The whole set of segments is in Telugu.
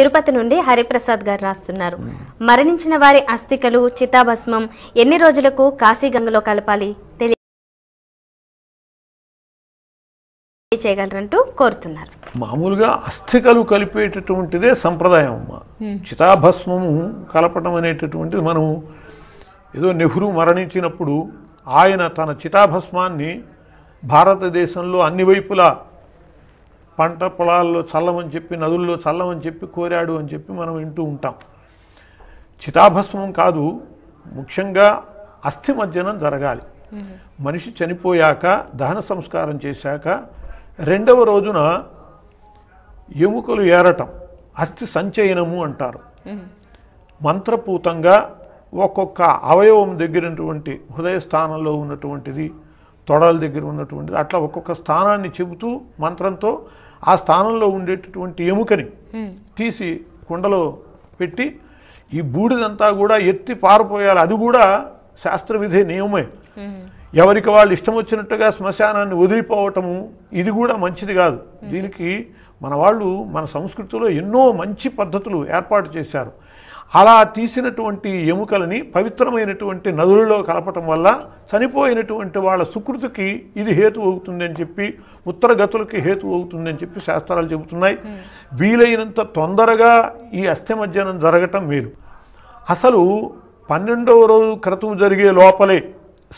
తిరుపతి నుండి హరిప్రసాద్ గారు రాస్తున్నారు మరణించిన వారి అస్థికలు చితాభస్మం ఎన్ని రోజులకు కాశీగంగలో కలపాలి చేయగలరంటూ కోరుతున్నారు మామూలుగా అస్థికలు కలిపేటటువంటిదే సంప్రదాయం అమ్మ చితాభస్మము కలపడం అనేటటువంటిది మనం ఏదో నెహ్రూ మరణించినప్పుడు ఆయన తన చితాభస్మాన్ని భారతదేశంలో అన్ని వైపులా పంట పొలాల్లో చల్లమని చెప్పి నదుల్లో చల్లమని చెప్పి కోరాడు అని చెప్పి మనం వింటూ ఉంటాం చితాభస్మం కాదు ముఖ్యంగా అస్థి మజ్జనం జరగాలి మనిషి చనిపోయాక దహన సంస్కారం చేశాక రెండవ రోజున ఎముకలు ఏరటం అస్థి సంచయనము అంటారు మంత్రపూతంగా ఒక్కొక్క అవయవం దగ్గరటువంటి హృదయ స్థానంలో ఉన్నటువంటిది తొడల దగ్గర ఉన్నటువంటిది అట్లా ఒక్కొక్క స్థానాన్ని చెబుతూ మంత్రంతో ఆ స్థానంలో ఉండేటటువంటి ఎముకని తీసి కుండలో పెట్టి ఈ బూడిదంతా కూడా ఎత్తి పారిపోయాలి అది కూడా శాస్త్రవిధి నియమే ఎవరికి వాళ్ళు ఇష్టం వచ్చినట్టుగా శ్మశానాన్ని వదిలిపోవటము ఇది కూడా మంచిది కాదు దీనికి మన వాళ్ళు మన సంస్కృతిలో ఎన్నో మంచి పద్ధతులు ఏర్పాటు చేశారు అలా తీసినటువంటి ఎముకలని పవిత్రమైనటువంటి నదులలో కలపటం వల్ల చనిపోయినటువంటి వాళ్ళ సుకృతికి ఇది హేతు అవుతుందని చెప్పి ఉత్తరగతులకి హేతు అవుతుందని చెప్పి శాస్త్రాలు చెబుతున్నాయి వీలైనంత తొందరగా ఈ అస్థిమజ్జనం జరగటం మీరు అసలు పన్నెండవ రోజు క్రితం జరిగే లోపలే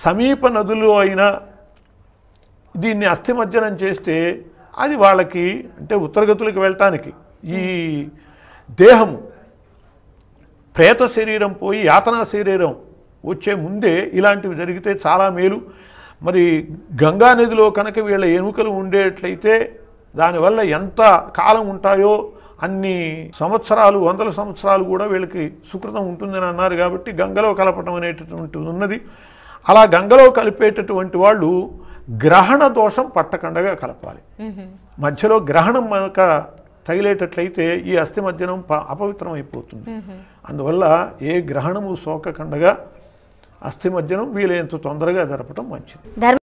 సమీప నదులు అయినా దీన్ని అస్థిమజ్జనం చేస్తే అది వాళ్ళకి అంటే ఉత్తరగతులకు వెళ్తానికి ఈ దేహము ప్రేత శరీరం పోయి యాతనా శరీరం వచ్చే ముందే ఇలాంటివి జరిగితే చాలా మేలు మరి గంగా నదిలో కనుక వీళ్ళ ఎముకలు ఉండేట్లయితే దానివల్ల ఎంత కాలం ఉంటాయో అన్ని సంవత్సరాలు వందల సంవత్సరాలు కూడా వీళ్ళకి సుకృతం ఉంటుందని అన్నారు కాబట్టి గంగలో కలపటం అనేటటువంటి ఉన్నది అలా గంగలో కలిపేటటువంటి వాళ్ళు గ్రహణ దోషం పట్టకుండగా కలపాలి మధ్యలో గ్రహణం మనక తగిలేటట్లయితే ఈ అస్థి మధ్యనం అపవిత్రం అయిపోతుంది అందువల్ల ఏ గ్రహణము సోకకుండగా అస్థి మధ్యనం వీలైనంత తొందరగా జరపటం మంచిది